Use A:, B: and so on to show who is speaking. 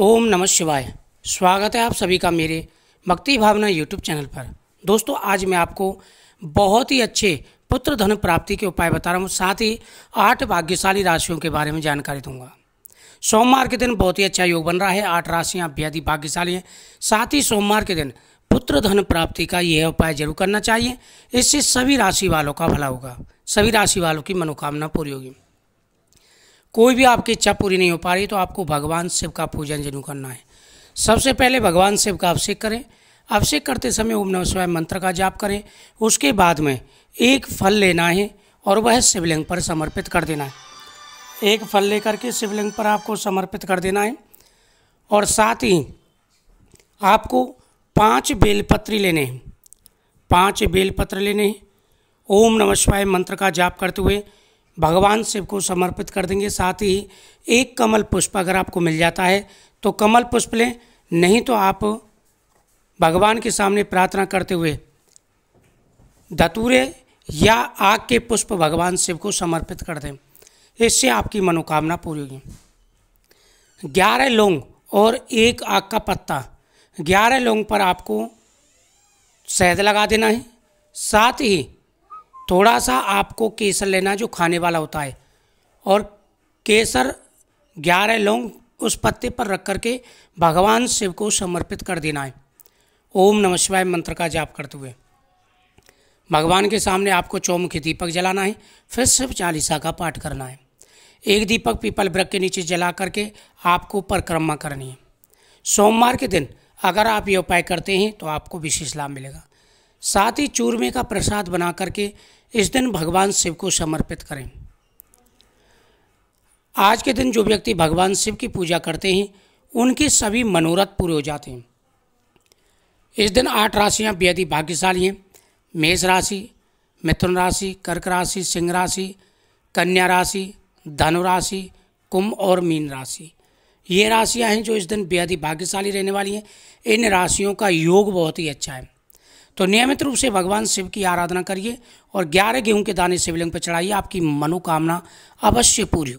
A: ओम नमः शिवाय स्वागत है आप सभी का मेरे भक्ति भावना यूट्यूब चैनल पर दोस्तों आज मैं आपको बहुत ही अच्छे पुत्र धन प्राप्ति के उपाय बता रहा हूँ साथ ही आठ भाग्यशाली राशियों के बारे में जानकारी दूंगा सोमवार के दिन बहुत ही अच्छा योग बन रहा है आठ राशियाँ बेहद ही भाग्यशाली हैं साथ ही सोमवार के दिन पुत्र धन प्राप्ति का यह उपाय जरूर करना चाहिए इससे सभी राशि वालों का भला होगा सभी राशि वालों की मनोकामना पूरी होगी कोई भी आपकी इच्छा पूरी नहीं हो पा रही तो आपको भगवान शिव का पूजन जरूर करना है सबसे पहले भगवान शिव का अभिषेक करें अभिषेक करते समय ओम नम शिवाय मंत्र का जाप करें उसके बाद में एक फल लेना है और वह शिवलिंग पर समर्पित कर देना है एक फल लेकर के शिवलिंग पर आपको समर्पित कर देना है और साथ ही आपको पांच बेलपत्री लेने हैं पांच बेलपत्र लेने हैं ओम नमस्वाय मंत्र का जाप करते हुए भगवान शिव को समर्पित कर देंगे साथ ही एक कमल पुष्प अगर आपको मिल जाता है तो कमल पुष्प लें नहीं तो आप भगवान के सामने प्रार्थना करते हुए धतूरे या आग के पुष्प भगवान शिव को समर्पित कर दें इससे आपकी मनोकामना पूरी होगी ग्यारह लौंग और एक आग का पत्ता ग्यारह लौंग पर आपको शहद लगा देना है साथ ही थोड़ा सा आपको केसर लेना जो खाने वाला होता है और केसर ग्यारह लौंग उस पत्ते पर रख करके भगवान शिव को समर्पित कर देना है ओम नमः शिवाय मंत्र का जाप करते हुए भगवान के सामने आपको चौमुखी दीपक जलाना है फिर शिव चालीसा का पाठ करना है एक दीपक पीपल वृक के नीचे जला करके आपको परिक्रमा करनी है सोमवार के दिन अगर आप ये उपाय करते हैं तो आपको विशेष लाभ मिलेगा साथ ही चूरमे का प्रसाद बना करके इस दिन भगवान शिव को समर्पित करें आज के दिन जो व्यक्ति भगवान शिव की पूजा करते हैं उनके सभी मनोरथ पूरे हो जाते हैं इस दिन आठ राशियाँ बेहद ही भाग्यशाली हैं मेष राशि मिथुन राशि कर्क राशि सिंह राशि कन्या राशि धनु राशि कुंभ और मीन राशि ये राशियां हैं जो इस दिन बेहद ही भाग्यशाली रहने वाली हैं इन राशियों का योग बहुत ही अच्छा है तो नियमित रूप से भगवान शिव की आराधना करिए और ग्यारह गेहूं के दाने शिवलिंग पर चढ़ाइए आपकी मनोकामना अवश्य पूरी